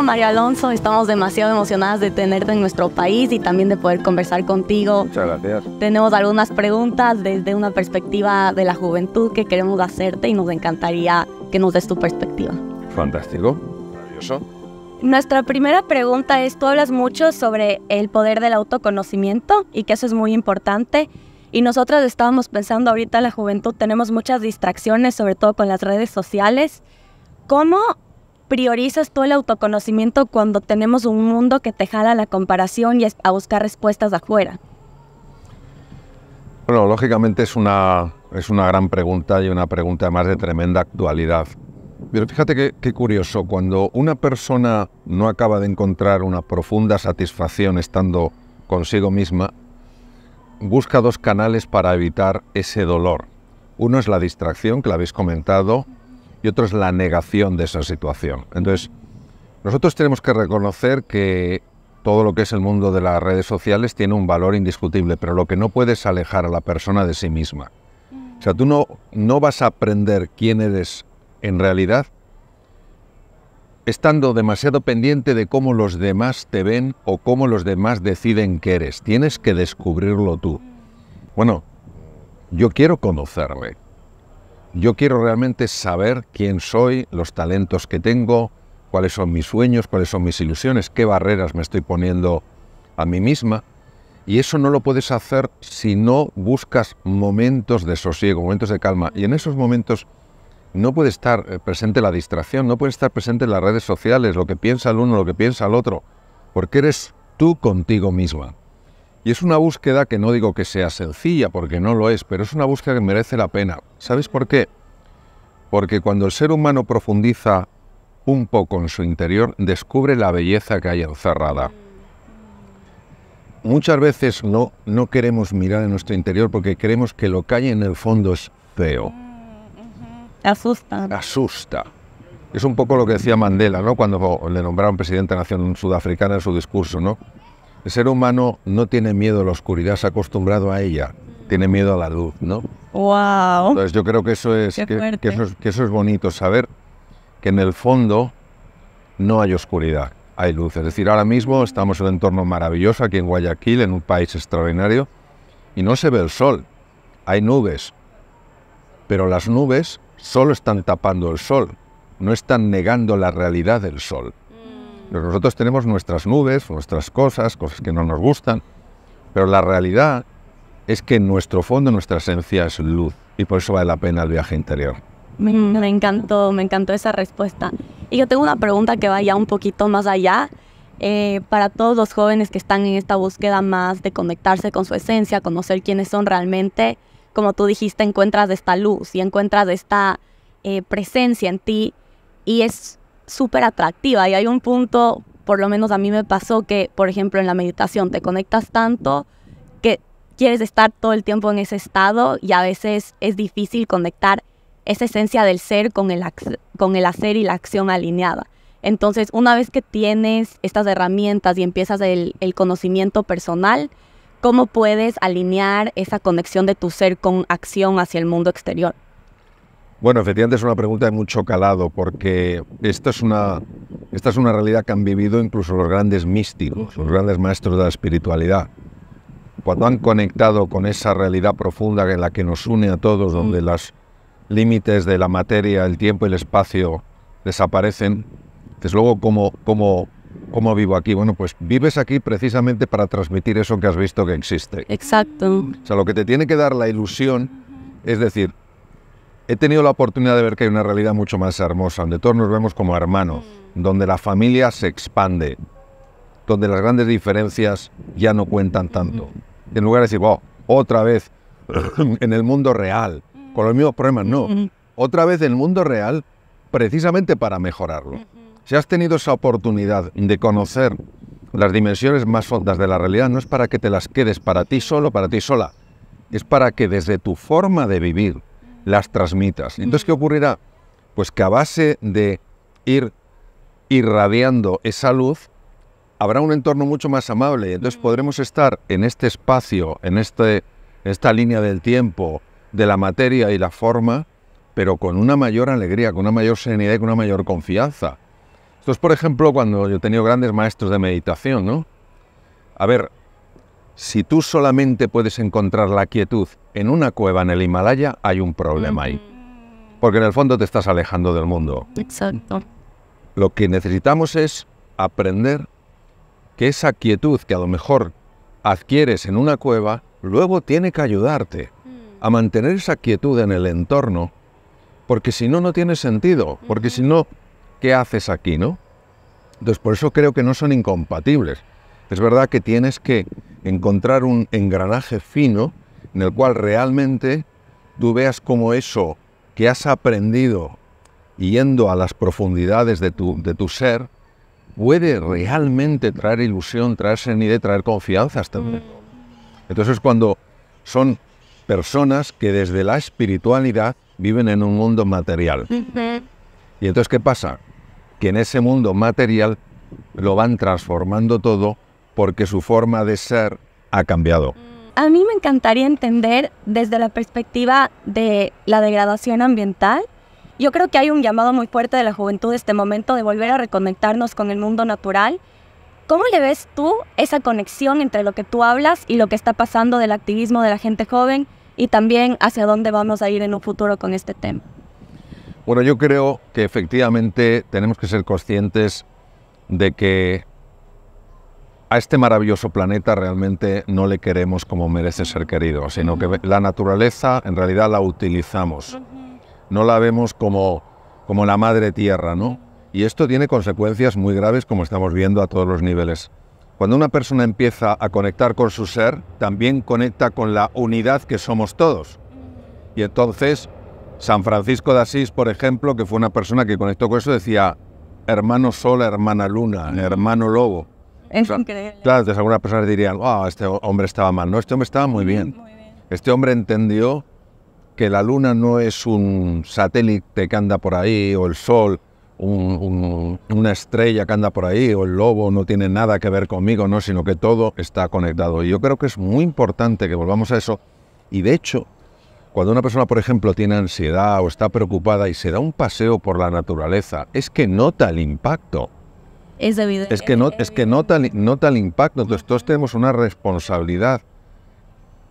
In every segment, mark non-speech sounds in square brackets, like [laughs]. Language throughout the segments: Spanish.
María Alonso. Estamos demasiado emocionadas de tenerte en nuestro país y también de poder conversar contigo. Muchas gracias. Tenemos algunas preguntas desde una perspectiva de la juventud que queremos hacerte y nos encantaría que nos des tu perspectiva. Fantástico, maravilloso. Nuestra primera pregunta es, tú hablas mucho sobre el poder del autoconocimiento y que eso es muy importante. Y nosotras estábamos pensando ahorita la juventud, tenemos muchas distracciones, sobre todo con las redes sociales. ¿Cómo priorizas todo el autoconocimiento cuando tenemos un mundo que te jala la comparación y a buscar respuestas afuera? Bueno, lógicamente es una, es una gran pregunta y una pregunta además de tremenda actualidad. Pero fíjate qué curioso, cuando una persona no acaba de encontrar una profunda satisfacción estando consigo misma, busca dos canales para evitar ese dolor. Uno es la distracción, que la habéis comentado, y otro es la negación de esa situación. Entonces, nosotros tenemos que reconocer que todo lo que es el mundo de las redes sociales tiene un valor indiscutible, pero lo que no puedes alejar a la persona de sí misma. O sea, tú no, no vas a aprender quién eres en realidad estando demasiado pendiente de cómo los demás te ven o cómo los demás deciden que eres. Tienes que descubrirlo tú. Bueno, yo quiero conocerle... Yo quiero realmente saber quién soy, los talentos que tengo, cuáles son mis sueños, cuáles son mis ilusiones, qué barreras me estoy poniendo a mí misma. Y eso no lo puedes hacer si no buscas momentos de sosiego, momentos de calma. Y en esos momentos no puede estar eh, presente la distracción, no puede estar presente las redes sociales, lo que piensa el uno, lo que piensa el otro, porque eres tú contigo misma. Y es una búsqueda que no digo que sea sencilla, porque no lo es, pero es una búsqueda que merece la pena. ¿Sabes por qué? Porque cuando el ser humano profundiza un poco en su interior, descubre la belleza que hay encerrada. Muchas veces no, no queremos mirar en nuestro interior porque creemos que lo que hay en el fondo es feo. Asusta. Asusta. Es un poco lo que decía Mandela, ¿no? Cuando le nombraron presidente de la Nación Sudafricana en su discurso, ¿no? El ser humano no tiene miedo a la oscuridad, se ha acostumbrado a ella, tiene miedo a la luz, ¿no? ¡Wow! Entonces yo creo que eso es, que, que eso es bonito, saber que en el fondo no hay oscuridad, hay luz. Es decir, ahora mismo estamos en un entorno maravilloso aquí en Guayaquil, en un país extraordinario, y no se ve el sol, hay nubes, pero las nubes solo están tapando el sol, no están negando la realidad del sol. Nosotros tenemos nuestras nubes, nuestras cosas, cosas que no nos gustan, pero la realidad es que nuestro fondo, nuestra esencia es luz y por eso vale la pena el viaje interior. Me, encantó, me encantó esa respuesta. Y yo tengo una pregunta que va un poquito más allá. Eh, para todos los jóvenes que están en esta búsqueda más de conectarse con su esencia, conocer quiénes son realmente, como tú dijiste, encuentras esta luz y encuentras esta eh, presencia en ti. Y es súper atractiva y hay un punto, por lo menos a mí me pasó que, por ejemplo, en la meditación te conectas tanto que quieres estar todo el tiempo en ese estado y a veces es difícil conectar esa esencia del ser con el, con el hacer y la acción alineada. Entonces, una vez que tienes estas herramientas y empiezas el, el conocimiento personal, ¿cómo puedes alinear esa conexión de tu ser con acción hacia el mundo exterior? Bueno, efectivamente es una pregunta de mucho calado, porque esta es una, es una realidad que han vivido incluso los grandes místicos, los grandes maestros de la espiritualidad. Cuando han conectado con esa realidad profunda en la que nos une a todos, donde los límites de la materia, el tiempo y el espacio desaparecen, desde luego, como cómo vivo aquí? Bueno, pues vives aquí precisamente para transmitir eso que has visto que existe. Exacto. O sea, lo que te tiene que dar la ilusión es decir, he tenido la oportunidad de ver que hay una realidad mucho más hermosa, donde todos nos vemos como hermanos, mm. donde la familia se expande, donde las grandes diferencias ya no cuentan tanto. en lugar de decir, wow, oh, otra vez [clears throat] en el mundo real, mm. con los mismos problemas, no. Otra vez en el mundo real, precisamente para mejorarlo. Si has tenido esa oportunidad de conocer las dimensiones más hondas de la realidad, no es para que te las quedes para ti solo, para ti sola. Es para que desde tu forma de vivir, las transmitas. Entonces, ¿qué ocurrirá? Pues que a base de ir irradiando esa luz, habrá un entorno mucho más amable. entonces podremos estar en este espacio, en este, esta línea del tiempo, de la materia y la forma, pero con una mayor alegría, con una mayor serenidad y con una mayor confianza. Esto es, por ejemplo, cuando yo he tenido grandes maestros de meditación, ¿no? A ver, si tú solamente puedes encontrar la quietud en una cueva en el Himalaya, hay un problema ahí. Porque en el fondo te estás alejando del mundo. Exacto. Lo que necesitamos es aprender que esa quietud que a lo mejor adquieres en una cueva, luego tiene que ayudarte a mm. mantener esa quietud en el entorno, porque si no, no tiene sentido, porque si no, ¿qué haces aquí, no? Entonces, por eso creo que no son incompatibles. Es verdad que tienes que encontrar un engranaje fino en el cual realmente tú veas cómo eso que has aprendido yendo a las profundidades de tu, ser puede realmente traer ilusión, traer de traer confianza hasta mm. Entonces cuando son personas que desde la espiritualidad viven en un mundo material. Y entonces, ¿qué pasa? Que en ese mundo material lo van transformando todo porque su forma de ser ha cambiado. A mí me encantaría entender desde la perspectiva de la degradación ambiental. Yo creo que hay un llamado muy fuerte de la juventud en este momento de volver a reconectarnos con el mundo natural. ¿Cómo le ves tú esa conexión entre lo que tú hablas y lo que está pasando del activismo de la gente joven y también hacia dónde vamos a ir en un futuro con este tema? Bueno, yo creo que efectivamente tenemos que ser conscientes de que a este maravilloso planeta realmente no le queremos como merece ser querido, sino que la naturaleza en realidad la utilizamos. No la vemos como, como la madre tierra, ¿no? Y esto tiene consecuencias muy graves como estamos viendo a todos los niveles. Cuando una persona empieza a conectar con su ser, también conecta con la unidad que somos todos. Y entonces, San Francisco de Asís, por ejemplo, que fue una persona que conectó con eso, decía, hermano sol, hermana luna, hermano lobo. [laughs] Claro, entonces algunas personas dirían, wow, ah, este hombre estaba mal. No, este hombre estaba muy bien. Este hombre entendió que la luna no es un satélite que anda por ahí, o el sol, una estrella que anda por ahí, o el lobo no tiene nada que ver conmigo, no, sino que todo está conectado. Y yo creo que es muy importante que volvamos a eso. Y de hecho, cuando una persona, por ejemplo, tiene ansiedad o está preocupada y se da un paseo por la naturaleza, es que nota el impacto es que, no, es que nota, el impacto. Entonces, todos tenemos una responsabilidad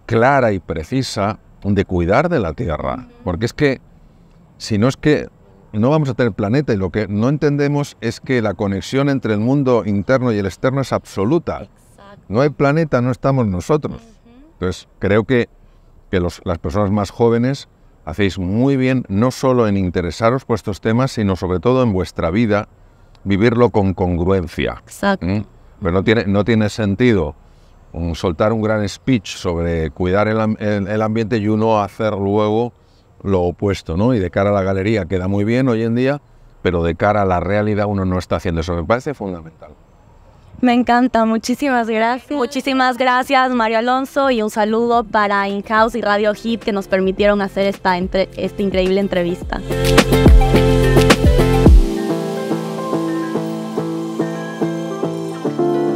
clara y precisa de cuidar de la Tierra. Porque es que, si no es que no vamos a tener planeta y lo que no entendemos es que la conexión entre el mundo interno y el externo es absoluta. No hay planeta, no estamos nosotros. Entonces, creo que, las personas más jóvenes hacéis muy bien no solo en interesaros por estos temas, sino sobre todo en vuestra vida, vivirlo con congruencia. Exacto. Pero no tiene, no tiene sentido soltar un gran speech sobre cuidar el, ambiente y uno hacer luego lo opuesto, ¿no? Y de cara a la galería queda muy bien hoy en día, pero de cara a la realidad uno no está haciendo eso. Me parece fundamental. Me encanta, muchísimas gracias. Muchísimas gracias Mario Alonso y un saludo para In House y Radio Hit que nos permitieron hacer esta, esta increíble entrevista.